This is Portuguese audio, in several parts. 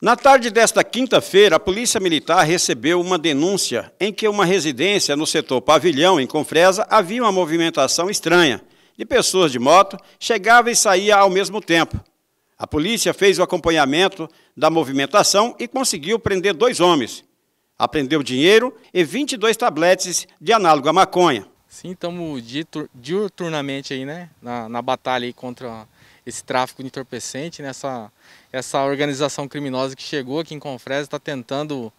Na tarde desta quinta-feira, a Polícia Militar recebeu uma denúncia em que uma residência no setor Pavilhão, em Confresa, havia uma movimentação estranha de pessoas de moto, chegava e saía ao mesmo tempo. A polícia fez o acompanhamento da movimentação e conseguiu prender dois homens. Apreendeu dinheiro e 22 tabletes de análogo à maconha. Sim, estamos diuturnamente aí, né, na, na batalha aí contra esse tráfico de entorpecente, nessa né? essa organização criminosa que chegou aqui em Confresa está tentando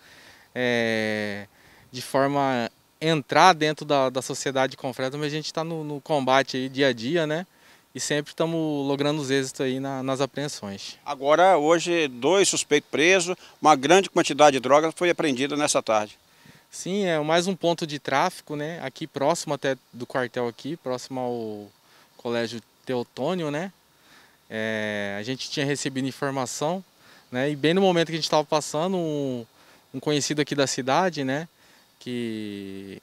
é, de forma entrar dentro da, da sociedade de Confresa, mas a gente está no, no, combate aí, dia a dia, né? E sempre estamos logrando os êxitos aí na, nas apreensões. Agora, hoje, dois suspeitos presos, uma grande quantidade de drogas foi apreendida nessa tarde. Sim, é mais um ponto de tráfico, né? Aqui próximo até do quartel aqui, próximo ao Colégio Teotônio, né? É, a gente tinha recebido informação, né? E bem no momento que a gente estava passando, um, um, conhecido aqui da cidade, né? Que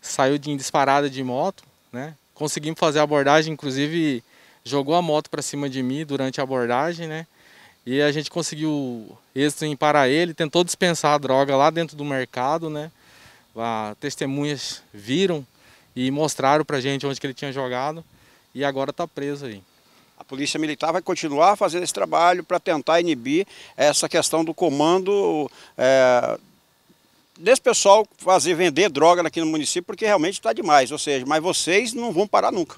saiu de disparada de moto, né? Conseguimos fazer a abordagem, inclusive jogou a moto para cima de mim durante a abordagem, né? E a gente conseguiu êxito em parar ele, tentou dispensar a droga lá dentro do mercado, né? testemunhas viram e mostraram a gente onde que ele tinha jogado e agora está preso aí. A Polícia Militar vai continuar fazendo esse trabalho para tentar inibir essa questão do comando é, desse pessoal fazer vender droga aqui no município, porque realmente está demais. Ou seja, mas vocês não vão parar nunca.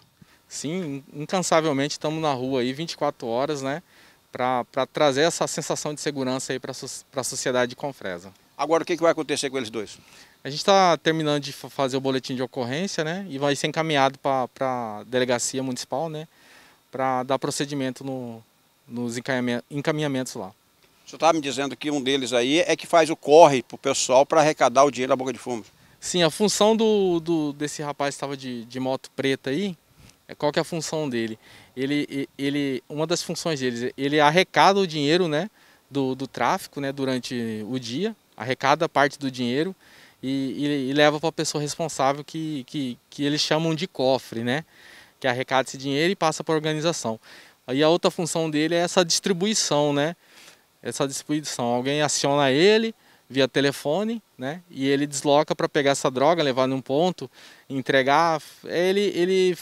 Sim, incansavelmente estamos na rua aí 24 horas, né? Para trazer essa sensação de segurança aí para a sociedade de Confresa. Agora, o que, que vai acontecer com eles dois? A gente está terminando de fazer o boletim de ocorrência, né? E vai ser encaminhado para a delegacia municipal, né? para dar procedimento no, nos encaminhamentos lá. Você estava me dizendo que um deles aí é que faz o corre para o pessoal para arrecadar o dinheiro da boca de fumo. Sim, a função do, do desse rapaz que estava de, de moto preta aí, é, qual que é a função dele? Ele, ele, uma das funções dele, ele arrecada o dinheiro né, do, do tráfico né, durante o dia, arrecada parte do dinheiro e, e, e leva para a pessoa responsável que, que, que eles chamam de cofre, né? que arrecada esse dinheiro e passa para a organização. Aí a outra função dele é essa distribuição, né? Essa distribuição. Alguém aciona ele via telefone, né? E ele desloca para pegar essa droga, levar num ponto, entregar. Ele, ele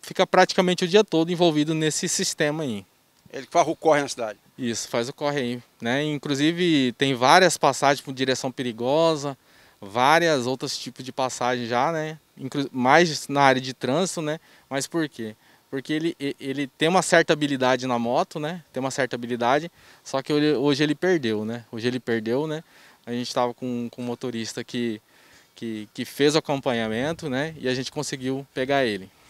fica praticamente o dia todo envolvido nesse sistema aí. Ele faz o corre na cidade. Isso, faz o corre aí. Né? Inclusive tem várias passagens por direção perigosa, várias outros tipos de passagem já, né? mais na área de trânsito, né? Mas por quê? Porque ele, ele tem uma certa habilidade na moto, né? Tem uma certa habilidade, só que hoje ele perdeu, né? Hoje ele perdeu, né? A gente estava com, com um motorista que, que, que fez o acompanhamento, né? E a gente conseguiu pegar ele.